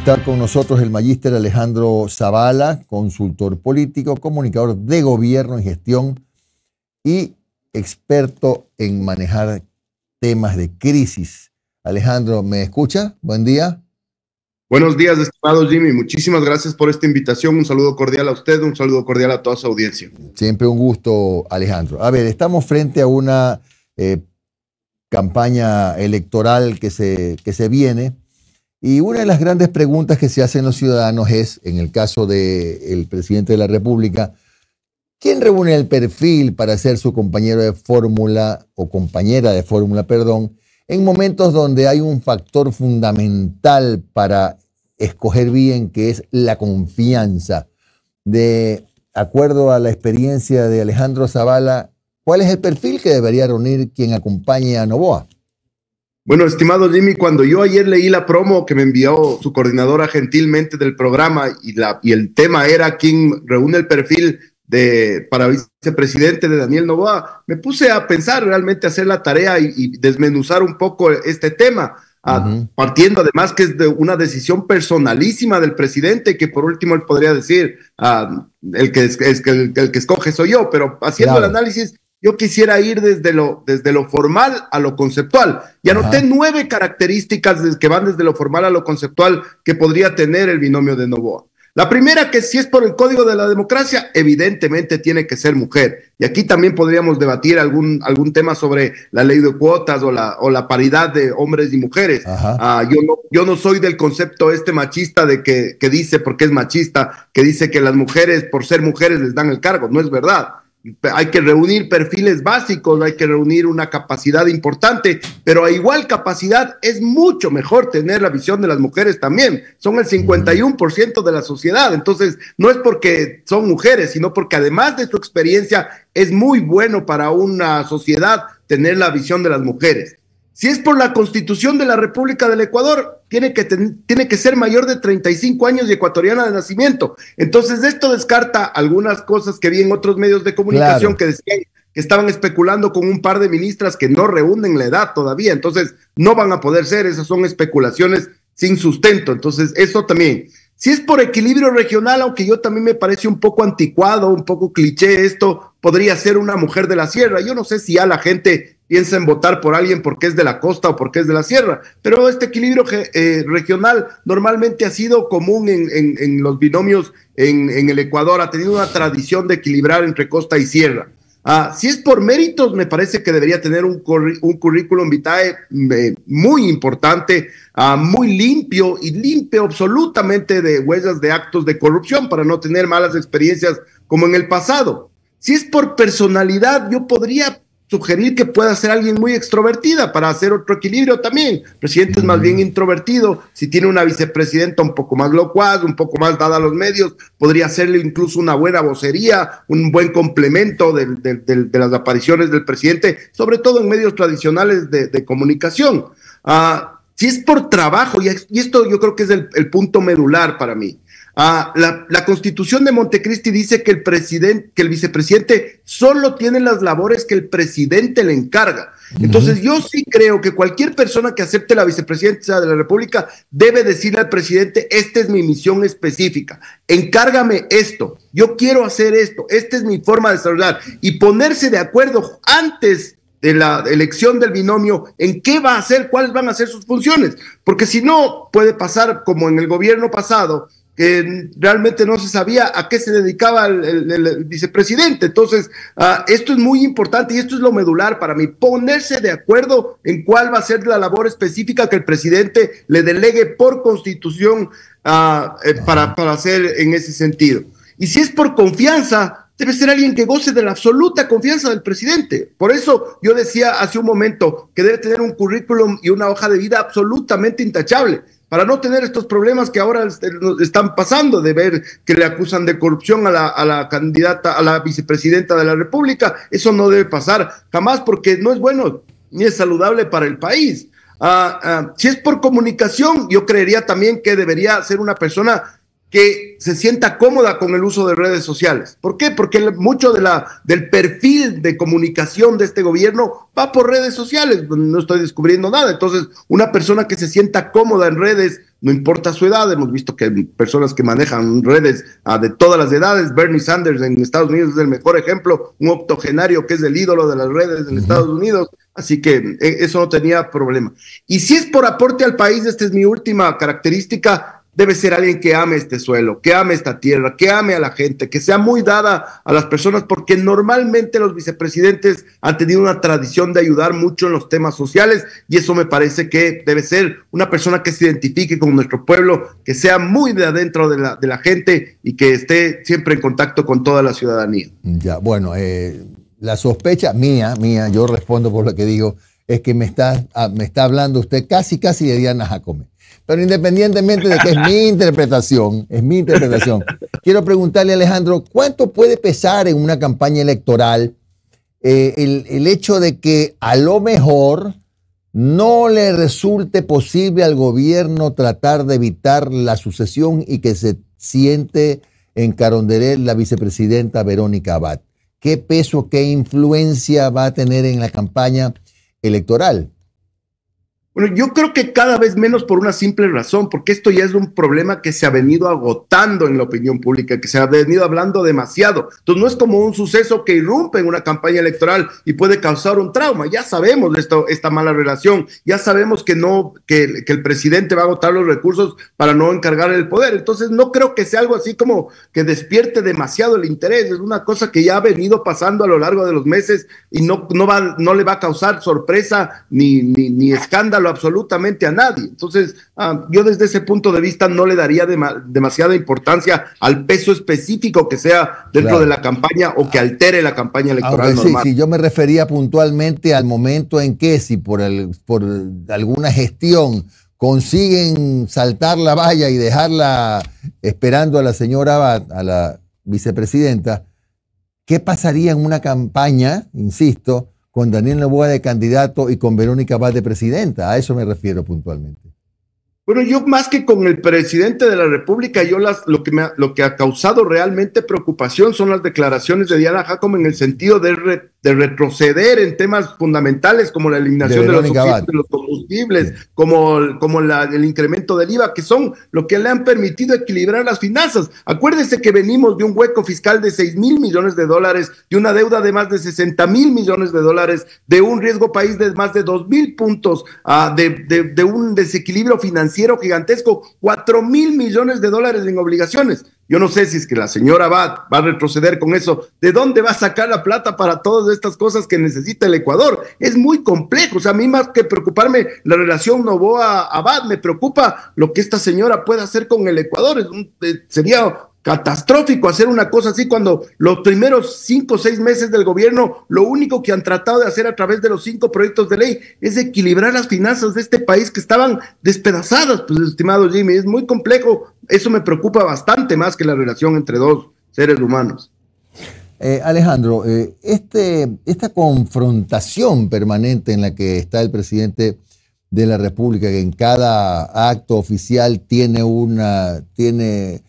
está con nosotros el magíster Alejandro Zavala, consultor político, comunicador de gobierno y gestión y experto en manejar temas de crisis. Alejandro, ¿me escucha? Buen día. Buenos días, estimado Jimmy. Muchísimas gracias por esta invitación. Un saludo cordial a usted, un saludo cordial a toda su audiencia. Siempre un gusto, Alejandro. A ver, estamos frente a una eh, campaña electoral que se, que se viene y una de las grandes preguntas que se hacen los ciudadanos es, en el caso del el presidente de la República, ¿quién reúne el perfil para ser su compañero de fórmula o compañera de fórmula, perdón, en momentos donde hay un factor fundamental para escoger bien, que es la confianza? De acuerdo a la experiencia de Alejandro Zavala, ¿cuál es el perfil que debería reunir quien acompañe a Novoa? Bueno, estimado Jimmy, cuando yo ayer leí la promo que me envió su coordinadora gentilmente del programa y, la, y el tema era quién reúne el perfil de, para vicepresidente de Daniel Novoa, me puse a pensar realmente hacer la tarea y, desmenuzar un poco este tema. partiendo además que es de una decisión personalísima del presidente, que por último él podría decir, ah, el, que el, que escoge soy yo, pero haciendo el análisis yo quisiera ir desde lo, desde lo formal a lo conceptual. Y anoté nueve características que van desde lo formal a lo conceptual que podría tener el binomio de Novoa. La primera, que si es por el código de la democracia, evidentemente tiene que ser mujer. Y aquí también podríamos debatir algún, algún tema sobre la ley de cuotas o la, o la paridad de hombres y mujeres. Ah, yo, no, yo no soy del concepto este machista de que, que dice, porque es machista, que dice que las mujeres por ser mujeres les dan el cargo. No es verdad hay que reunir perfiles básicos, hay que reunir una capacidad importante, pero a igual capacidad es mucho mejor tener la visión de las mujeres también. Son el 51% de la sociedad, entonces no es porque son mujeres, sino porque además de su experiencia es muy bueno para una sociedad tener la visión de las mujeres. Si es por la constitución de la República del Ecuador, tiene que, tiene que ser mayor de 35 años y ecuatoriana de nacimiento. Entonces, esto descarta algunas cosas que vi en otros medios de comunicación que decían que estaban especulando con un par de ministras que no reúnen la edad todavía. Entonces, no van a poder ser, esas son especulaciones sin sustento. Entonces, eso también. Si es por equilibrio regional, aunque yo también me parece un poco anticuado, un poco cliché esto, podría ser una mujer de la sierra. Yo no sé si a la gente piensa en votar por alguien porque es de la costa o porque es de la sierra. Pero este equilibrio eh, regional normalmente ha sido común en, los binomios en, el Ecuador, ha tenido una tradición de equilibrar entre costa y sierra. Ah, si es por méritos, me parece que debería tener un, currículum vitae mm, eh, muy importante, ah, muy limpio y limpio absolutamente de huellas de actos de corrupción para no tener malas experiencias como en el pasado. Si es por personalidad, yo podría sugerir que pueda ser alguien muy extrovertida para hacer otro equilibrio también. El presidente es más bien introvertido, si tiene una vicepresidenta un poco más locuaz, un poco más dada a los medios, podría hacerle incluso una buena vocería, un buen complemento de, las apariciones del presidente, sobre todo en medios tradicionales de, comunicación. Ah, si es por trabajo, y, esto yo creo que es el punto medular para mí. Ah, la, constitución de Montecristi dice que el, presidente, que el vicepresidente solo tiene las labores que el presidente le encarga. Entonces yo sí creo que cualquier persona que acepte la vicepresidencia de la República debe decirle al presidente, esta es mi misión específica, encárgame esto, yo quiero hacer esto, esta es mi forma de saludar y ponerse de acuerdo antes de la elección del binomio, en qué va a hacer, cuáles van a ser sus funciones, porque si no puede pasar como en el gobierno pasado, que realmente no se sabía a qué se dedicaba el, vicepresidente. Entonces, ah, esto es muy importante y esto es lo medular para mí, ponerse de acuerdo en cuál va a ser la labor específica que el presidente le delegue por constitución ah, eh, para, para hacer en ese sentido. Y si es por confianza, debe ser alguien que goce de la absoluta confianza del presidente. Por eso yo decía hace un momento que debe tener un currículum y una hoja de vida absolutamente intachable para no tener estos problemas que ahora eh, están pasando de ver que le acusan de corrupción a la, candidata, a la vicepresidenta de la República. Eso no debe pasar jamás porque no es bueno ni es saludable para el país. Ah, ah, si es por comunicación, yo creería también que debería ser una persona que se sienta cómoda con el uso de redes sociales. ¿Por qué? Porque mucho del perfil de comunicación de este gobierno va por redes sociales. Pues, no estoy descubriendo nada. Entonces, una persona que se sienta cómoda en redes, no importa su edad, hemos visto que hay personas que manejan redes ah, de todas las edades, Bernie Sanders en Estados Unidos es el mejor ejemplo, un octogenario que es el ídolo de las redes en Estados Unidos, así que eh, eso no tenía problema. Y si es por aporte al país, esta es mi última característica, debe ser alguien que ame este suelo, que ame esta tierra, que ame a la gente, que sea muy dada a las personas, porque normalmente los vicepresidentes han tenido una tradición de ayudar mucho en los temas sociales y eso me parece que debe ser una persona que se identifique con nuestro pueblo, que sea muy de adentro de la, de la gente y que esté siempre en contacto con toda la ciudadanía. Ya, bueno, eh, la sospecha mía, mía, yo respondo por lo que digo, es que me está, ah, me está hablando usted casi, casi de Diana Jacome. Pero independientemente de que es mi interpretación, es mi interpretación, quiero preguntarle, Alejandro, ¿cuánto puede pesar en una campaña electoral eh, el, hecho de que a lo mejor no le resulte posible al gobierno tratar de evitar la sucesión y que se siente en Carondelet la vicepresidenta Verónica Abad. ¿Qué peso, qué influencia va a tener en la campaña electoral? Bueno, yo creo que cada vez menos por una simple razón, porque esto ya es un problema que se ha venido agotando en la opinión pública, que se ha venido hablando demasiado. Entonces no es como un suceso que irrumpe en una campaña electoral y puede causar un trauma. Ya sabemos esto, esta mala relación, ya sabemos que no, que, el presidente va a agotar los recursos para no encargar el poder. Entonces no creo que sea algo así como que despierte demasiado el interés. Es una cosa que ya ha venido pasando a lo largo de los meses y no, no, va, no le va a causar sorpresa ni, ni escándalo absolutamente a nadie. Entonces, ah, yo desde ese punto de vista no le daría demasiada importancia al peso específico que sea dentro de la campaña o que altere la campaña electoral. normal. Sí, yo me refería puntualmente al momento en que si por, el, por alguna gestión consiguen saltar la valla y dejarla esperando a la señora a la vicepresidenta, ¿qué pasaría en una campaña, insisto, con Daniel Novoa de candidato y con Verónica Vaz de presidenta. A eso me refiero puntualmente. Bueno, yo más que con el presidente de la República, yo las, lo, que me, lo que ha causado realmente preocupación son las declaraciones de Diana Jacob en el sentido de de retroceder en temas fundamentales como la eliminación de, los los combustibles, como, como la, el incremento del IVA, que son lo que le han permitido equilibrar las finanzas. Acuérdese que venimos de un hueco fiscal de 6 mil millones de dólares, de una deuda de más de 60 mil millones de dólares, de un riesgo país de más de 2 mil puntos, ah, de, de un desequilibrio financiero gigantesco, 4 mil millones de dólares en obligaciones. Yo no sé si es que la señora Abad va a retroceder con eso. ¿De dónde va a sacar la plata para todas estas cosas que necesita el Ecuador? Es muy complejo. O sea, a mí más que preocuparme la relación Novoa-Abad, me preocupa lo que esta señora pueda hacer con el Ecuador. Eh, sería catastrófico hacer una cosa así cuando los primeros cinco o seis meses del gobierno lo único que han tratado de hacer a través de los cinco proyectos de ley es equilibrar las finanzas de este país que estaban despedazadas, pues estimado Jimmy, es muy complejo, eso me preocupa bastante más que la relación entre dos seres humanos. Eh, Alejandro, eh, este, esta confrontación permanente en la que está el presidente de la República, que en cada acto oficial tiene una, tiene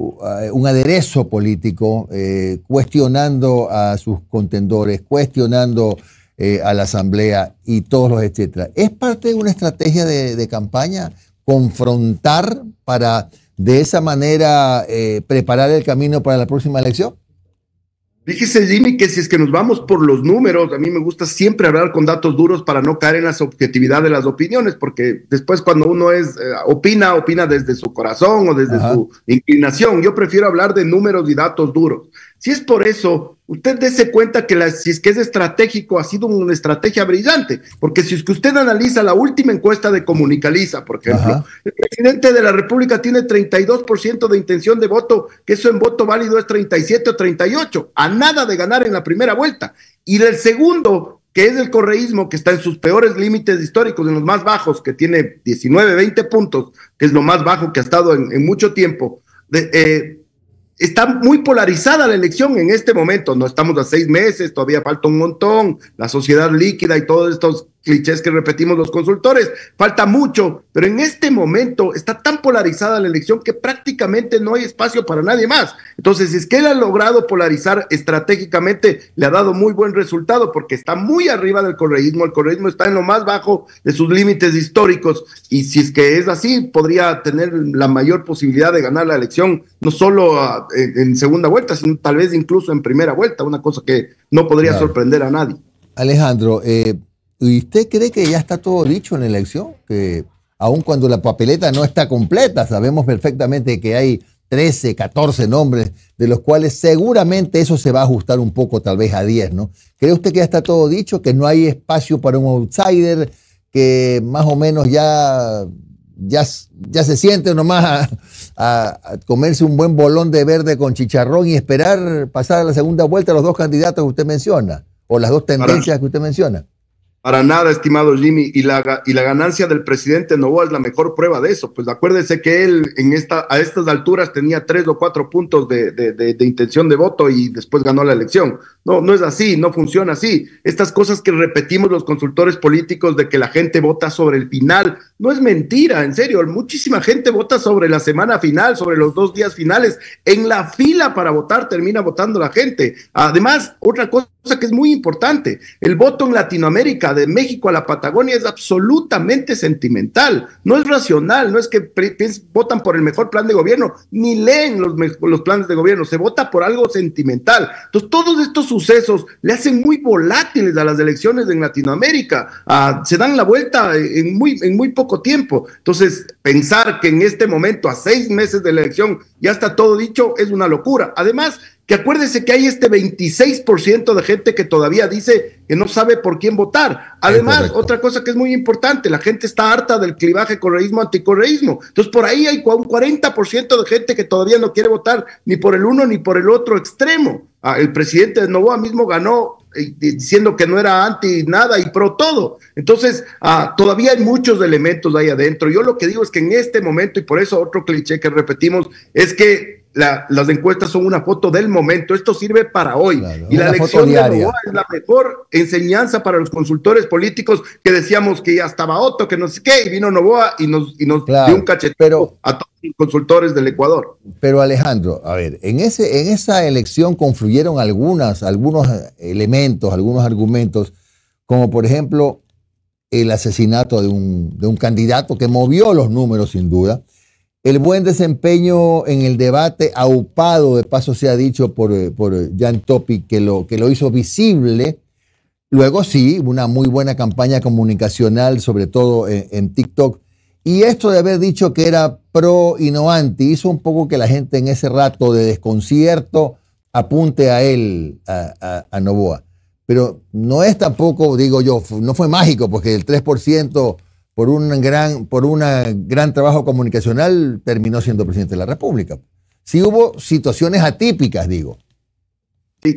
eh, un aderezo político, eh, cuestionando a sus contendores, cuestionando eh, a la Asamblea y todos los etcétera. ¿Es parte de una estrategia de, campaña confrontar para de esa manera preparar el camino para la próxima elección? Fíjese, Jimmy, que si es que nos vamos por los números, a mí me gusta siempre hablar con datos duros para no caer en la subjetividad de las opiniones, porque después cuando uno es eh, opina, opina desde su corazón o desde su inclinación. Yo prefiero hablar de números y datos duros. Si es por eso, usted dése cuenta que la, si es que es estratégico, ha sido una estrategia brillante, porque si es que usted analiza la última encuesta de Comunicaliza, por ejemplo, el presidente de la República tiene 32% de intención de voto, que eso en voto válido es 37 o 38, a nada de ganar en la primera vuelta. Y el segundo, que es el correísmo, que está en sus peores límites históricos, en los más bajos, que tiene 19, 20 puntos, que es lo más bajo que ha estado en, mucho tiempo, de, eh, está muy polarizada la elección en este momento. No estamos a seis meses, todavía falta un montón. La sociedad líquida y todos estos clichés que repetimos los consultores, falta mucho, pero en este momento está tan polarizada la elección que prácticamente no hay espacio para nadie más. Entonces, si es que él ha logrado polarizar estratégicamente, le ha dado muy buen resultado porque está muy arriba del correísmo, el correísmo está en lo más bajo de sus límites históricos y si es que es así, podría tener la mayor posibilidad de ganar la elección, no solo a en, segunda vuelta, sino tal vez incluso en primera vuelta, una cosa que no podría sorprender a nadie. Alejandro, eh, usted cree que ya está todo dicho en la elección? Que aun cuando la papeleta no está completa, sabemos perfectamente que hay 13, 14 nombres, de los cuales seguramente eso se va a ajustar un poco, tal vez a 10, ¿no? ¿Cree usted que ya está todo dicho, que no hay espacio para un outsider, que más o menos ya ya, se siente nomás a, comerse un buen bolón de verde con chicharrón y esperar pasar a la segunda vuelta los dos candidatos que usted menciona, o las dos tendencias que usted menciona. Para nada, estimado Jimmy, y la, y la ganancia del presidente Novoa es la mejor prueba de eso. Pues acuérdese que él en esta, a estas alturas tenía tres o cuatro puntos de intención de voto y después ganó la elección. No, no es así, no funciona así. Estas cosas que repetimos los consultores políticos de que la gente vota sobre el final no es mentira, en serio. Muchísima gente vota sobre la semana final, sobre los dos días finales. En la fila para votar termina votando la gente. Además, otra cosa que es muy importante, el voto en Latinoamérica, de México a la Patagonia, es absolutamente sentimental. No es racional, no es que votan por el mejor plan de gobierno, ni leen los, planes de gobierno, se vota por algo sentimental. Entonces, todos estos sucesos le hacen muy volátiles a las elecciones en Latinoamérica. Ah, se dan la vuelta en muy, en muy poco poco tiempo. Entonces, pensar que en este momento, a seis meses de la elección, ya está todo dicho, es una locura. Además, que acuérdese que hay este 26% de gente que todavía dice que no sabe por quién votar. Además, otra cosa que es muy importante, la gente está harta del clivaje correísmo-anticorreísmo. Entonces, por ahí hay un 40% de gente que todavía no quiere votar ni por el uno ni por el otro extremo. Ah, el presidente de Novoa mismo ganó eh, diciendo que no era anti nada y pro todo. Entonces, ah, todavía hay muchos elementos ahí adentro. Yo lo que digo es que en este momento, y por eso otro cliché que repetimos, es que las encuestas son una foto del momento, esto sirve para hoy. y la elección de Novoa es la mejor enseñanza para los consultores políticos que decíamos que ya estaba Otto, que no sé qué, y vino Novoa y nos, y nos dio un cachetazo pero, a todos los consultores del Ecuador. Pero Alejandro, a ver, en, ese, en esa elección confluyeron algunas, algunos elementos, algunos argumentos, como por ejemplo el asesinato de un candidato que movió los números sin duda el buen desempeño en el debate aupado, de paso se ha dicho por, eh, por eh, Jan Topic, que lo, que lo hizo visible. Luego sí, una muy buena campaña comunicacional, sobre todo en, TikTok. Y esto de haber dicho que era pro innovante hizo un poco que la gente en ese rato de desconcierto apunte a él, a, a Novoa. Pero no es tampoco, digo yo, no fue mágico, porque el 3% por un gran, por una gran trabajo comunicacional, terminó siendo presidente de la República. Sí hubo situaciones atípicas, digo.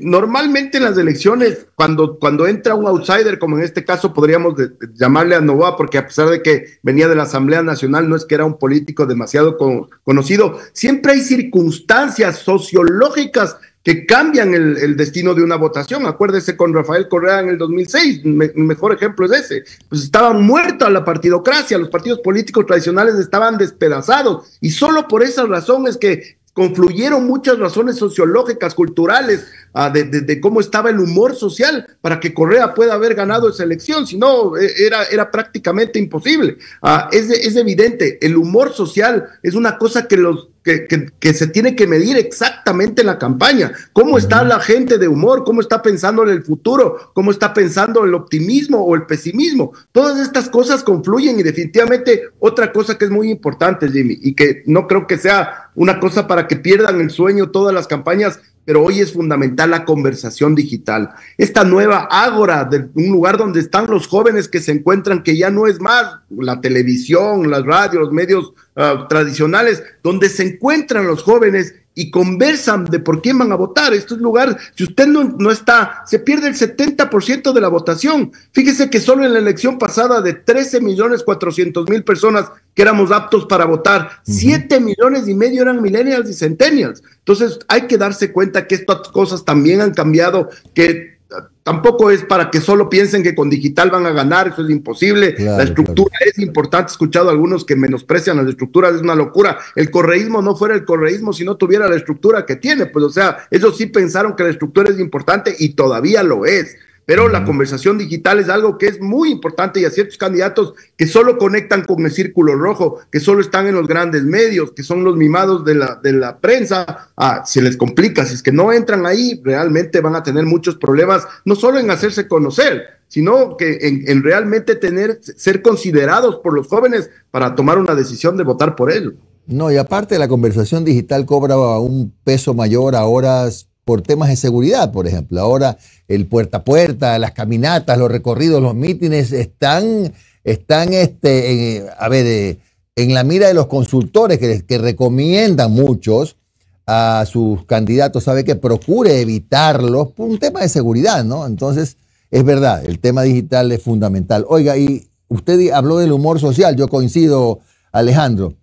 Normalmente en las elecciones, cuando, cuando entra un outsider, como en este caso podríamos llamarle a Novoa, porque a pesar de que venía de la Asamblea Nacional, no es que era un político demasiado conocido, siempre hay circunstancias sociológicas que cambian el, destino de una votación. Acuérdese con Rafael Correa en el 2006, mejor ejemplo es ese. Pues estaba muerta la partidocracia, los partidos políticos tradicionales estaban despedazados y solo por esas razones que confluyeron muchas razones sociológicas, culturales, Ah, de, cómo estaba el humor social para que Correa pueda haber ganado esa elección, si no, eh, era, era prácticamente imposible. Ah, es, evidente, el humor social es una cosa que los... que se tiene que medir exactamente en la campaña, cómo está la gente de humor, cómo está pensando en el futuro, cómo está pensando el optimismo o el pesimismo. Todas estas cosas confluyen y definitivamente otra cosa que es muy importante, Jimmy, y que no creo que sea una cosa para que pierdan el sueño todas las campañas pero hoy es fundamental la conversación digital. Esta nueva ágora, de un lugar donde están los jóvenes que se encuentran, que ya no es más la televisión, las radios, los medios ah, tradicionales, donde se encuentran los jóvenes y conversan de por quién van a votar. Esto es lugar, si usted no, está, se pierde el 70% de la votación. Fíjese que solo en la elección pasada de 13 millones 400 mil personas que éramos aptos para votar, siete 7 millones y medio eran millennials y centennials. Entonces hay que darse cuenta que estas cosas también han cambiado, que tampoco es para que solo piensen que con digital van a ganar, eso es imposible. la estructura es importante. He escuchado a algunos que menosprecian las estructuras, es una locura. El correísmo no fuera el correísmo si no tuviera la estructura que tiene. Pues, o sea, ellos sí pensaron que la estructura es importante y todavía lo es. Pero la conversación digital es algo que es muy importante y a ciertos candidatos que solo conectan con el círculo rojo, que solo están en los grandes medios, que son los mimados de la, de la prensa, ah, se les complica. Si es que no entran ahí, realmente van a tener muchos problemas, no solo en hacerse conocer, sino que en, en realmente tener, ser considerados por los jóvenes para tomar una decisión de votar por ellos. No, y aparte la conversación digital cobra un peso mayor ahora por temas de seguridad, por ejemplo. Ahora el puerta a puerta, las caminatas, los recorridos, los mítines están, están este, a ver, eh, en la mira de los consultores que, que recomiendan muchos a sus candidatos, sabe que procure evitarlos por un tema de seguridad, ¿no? Entonces, es verdad, el tema digital es fundamental. Oiga, y usted habló del humor social, yo coincido, Alejandro,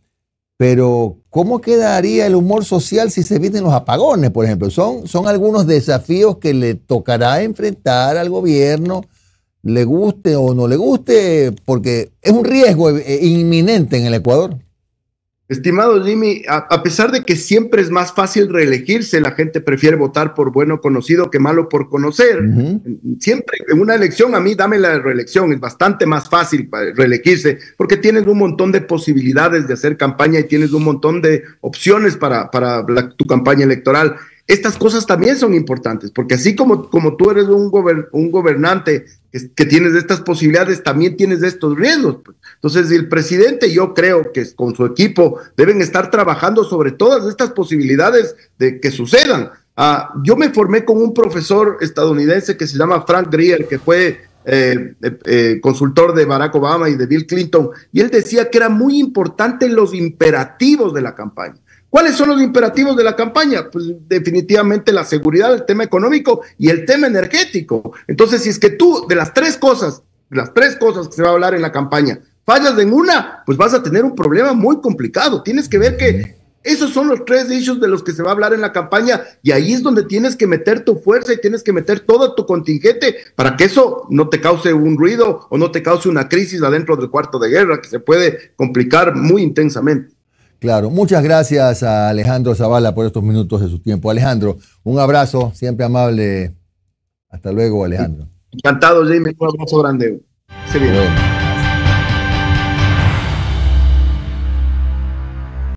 pero ¿Cómo quedaría el humor social si se eviten los apagones, por ejemplo? Son, son algunos desafíos que le tocará enfrentar al gobierno, le guste o no le guste, porque es un riesgo eh, inminente en el Ecuador. Estimado Jimmy, a, pesar de que siempre es más fácil reelegirse, la gente prefiere votar por bueno conocido que malo por conocer. Siempre en una elección, a mí dame la reelección, es bastante más fácil reelegirse porque tienes un montón de posibilidades de hacer campaña y tienes un montón de opciones para, tu campaña electoral estas cosas también son importantes, porque así como, como tú eres un, un gobernante que, tienes estas posibilidades, también tienes estos riesgos. Entonces, el presidente, yo creo que con su equipo deben estar trabajando sobre todas estas posibilidades de que sucedan. Ah, yo me formé con un profesor estadounidense que se llama Frank Greer, que fue eh, eh, eh, consultor de Barack Obama y de Bill Clinton, y él decía que era muy importante los imperativos de la campaña. ¿Cuáles son los imperativos de la campaña? Pues definitivamente la seguridad, el tema económico y el tema energético. Entonces, si es que tú, de las tres cosas, las tres cosas que se va a hablar en la campaña, fallas en una, pues vas a tener un problema muy complicado. Tienes que ver que esos son los tres issues de los que se va a hablar en la campaña y ahí es donde tienes que meter tu fuerza y tienes que meter todo tu contingente para que eso no te cause un ruido o no te cause una crisis adentro del cuarto de guerra que se puede complicar muy intensamente. Claro, muchas gracias a Alejandro Zavala por estos minutos de su tiempo. Alejandro, un abrazo, siempre amable. Hasta luego, Alejandro. Encantado, Jimmy. Un abrazo grande.